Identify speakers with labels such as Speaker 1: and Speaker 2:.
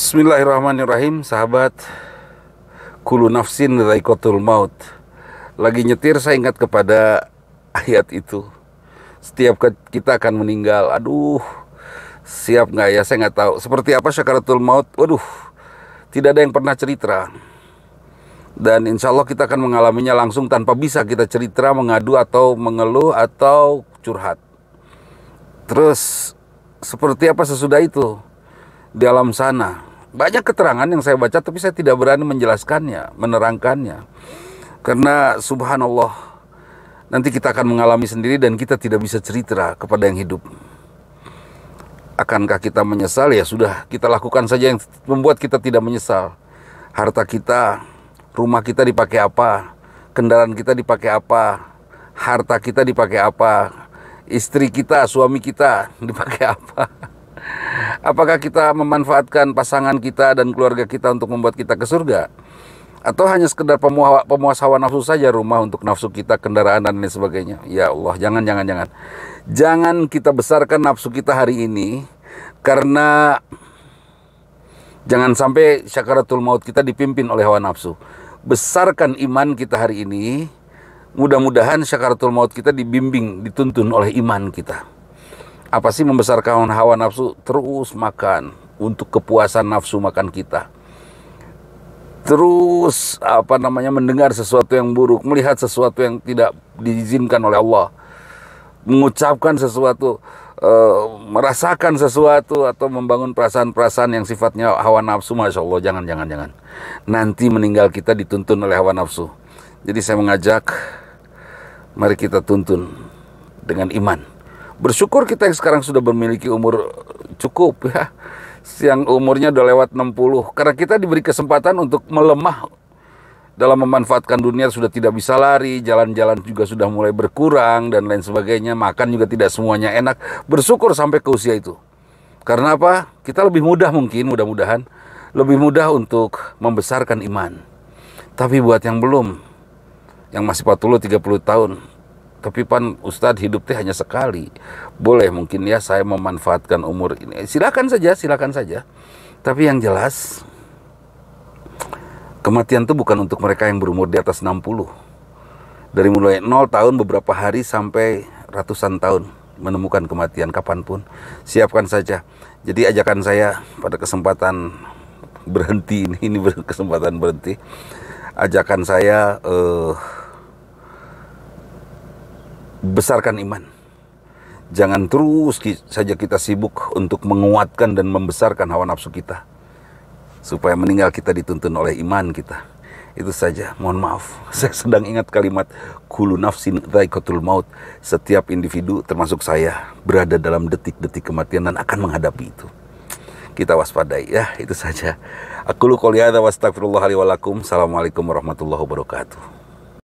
Speaker 1: Bismillahirrahmanirrahim sahabat Kulu nafsin raikotul maut Lagi nyetir saya ingat kepada ayat itu Setiap kita akan meninggal Aduh siap nggak ya saya nggak tahu Seperti apa syakaratul maut Waduh tidak ada yang pernah cerita dan insya Allah kita akan mengalaminya langsung tanpa bisa kita cerita mengadu atau mengeluh atau curhat terus seperti apa sesudah itu di alam sana banyak keterangan yang saya baca tapi saya tidak berani menjelaskannya, menerangkannya. Karena subhanallah nanti kita akan mengalami sendiri dan kita tidak bisa cerita kepada yang hidup. Akankah kita menyesal? Ya sudah, kita lakukan saja yang membuat kita tidak menyesal. Harta kita, rumah kita dipakai apa, kendaraan kita dipakai apa, harta kita dipakai apa, istri kita, suami kita dipakai apa. Apakah kita memanfaatkan pasangan kita dan keluarga kita untuk membuat kita ke surga? Atau hanya sekedar pemuas, pemuas hawa nafsu saja rumah untuk nafsu kita, kendaraan dan lain sebagainya. Ya Allah, jangan jangan jangan. Jangan kita besarkan nafsu kita hari ini karena jangan sampai syakaratul maut kita dipimpin oleh hawa nafsu. Besarkan iman kita hari ini. Mudah-mudahan syakaratul maut kita dibimbing, dituntun oleh iman kita apa sih membesarkan hawa nafsu terus makan untuk kepuasan nafsu makan kita terus apa namanya mendengar sesuatu yang buruk melihat sesuatu yang tidak diizinkan oleh Allah mengucapkan sesuatu e, merasakan sesuatu atau membangun perasaan-perasaan yang sifatnya hawa nafsu masya Allah jangan jangan jangan nanti meninggal kita dituntun oleh hawa nafsu jadi saya mengajak mari kita tuntun dengan iman bersyukur kita yang sekarang sudah memiliki umur eh, cukup ya yang umurnya udah lewat 60 karena kita diberi kesempatan untuk melemah dalam memanfaatkan dunia sudah tidak bisa lari, jalan-jalan juga sudah mulai berkurang dan lain sebagainya, makan juga tidak semuanya enak. Bersyukur sampai ke usia itu. Karena apa? Kita lebih mudah mungkin, mudah-mudahan lebih mudah untuk membesarkan iman. Tapi buat yang belum, yang masih 40 30 tahun, kepipan Ustadz hidup teh hanya sekali. Boleh mungkin ya saya memanfaatkan umur ini. Silakan saja, silakan saja. Tapi yang jelas kematian itu bukan untuk mereka yang berumur di atas 60. Dari mulai 0 tahun beberapa hari sampai ratusan tahun menemukan kematian kapanpun. Siapkan saja. Jadi ajakan saya pada kesempatan berhenti ini, ini kesempatan berhenti. Ajakan saya eh, besarkan iman. Jangan terus saja kita sibuk untuk menguatkan dan membesarkan hawa nafsu kita. Supaya meninggal kita dituntun oleh iman kita. Itu saja, mohon maaf. Saya sedang ingat kalimat kulu nafsin raikotul maut. Setiap individu termasuk saya berada dalam detik-detik kematian dan akan menghadapi itu. Kita waspadai ya, itu saja. Aku lu qouli Assalamualaikum warahmatullahi wabarakatuh.